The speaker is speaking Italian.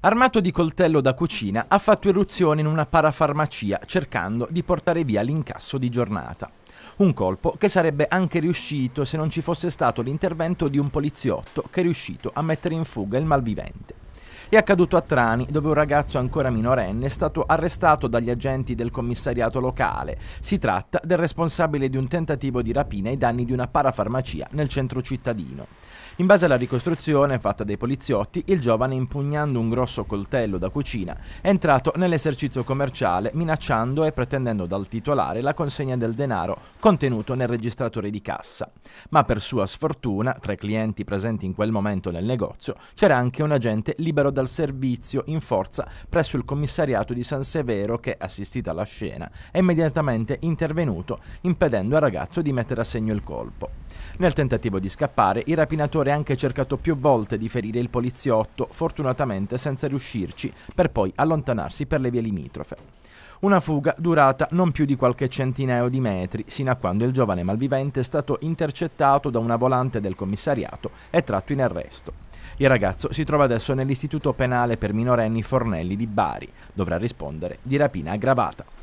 Armato di coltello da cucina, ha fatto irruzione in una parafarmacia cercando di portare via l'incasso di giornata. Un colpo che sarebbe anche riuscito se non ci fosse stato l'intervento di un poliziotto che è riuscito a mettere in fuga il malvivente. È accaduto a Trani, dove un ragazzo ancora minorenne è stato arrestato dagli agenti del commissariato locale. Si tratta del responsabile di un tentativo di rapina ai danni di una parafarmacia nel centro cittadino. In base alla ricostruzione fatta dai poliziotti, il giovane impugnando un grosso coltello da cucina è entrato nell'esercizio commerciale minacciando e pretendendo dal titolare la consegna del denaro contenuto nel registratore di cassa. Ma per sua sfortuna, tra i clienti presenti in quel momento nel negozio, c'era anche un agente libero dal servizio in forza presso il commissariato di San Severo che, assistita alla scena, è immediatamente intervenuto impedendo al ragazzo di mettere a segno il colpo. Nel tentativo di scappare, il rapinatore ha anche cercato più volte di ferire il poliziotto, fortunatamente senza riuscirci, per poi allontanarsi per le vie limitrofe. Una fuga durata non più di qualche centinaio di metri, sino a quando il giovane malvivente è stato intercettato da una volante del commissariato e tratto in arresto. Il ragazzo si trova adesso nell'istituto penale per minorenni Fornelli di Bari. Dovrà rispondere di rapina aggravata.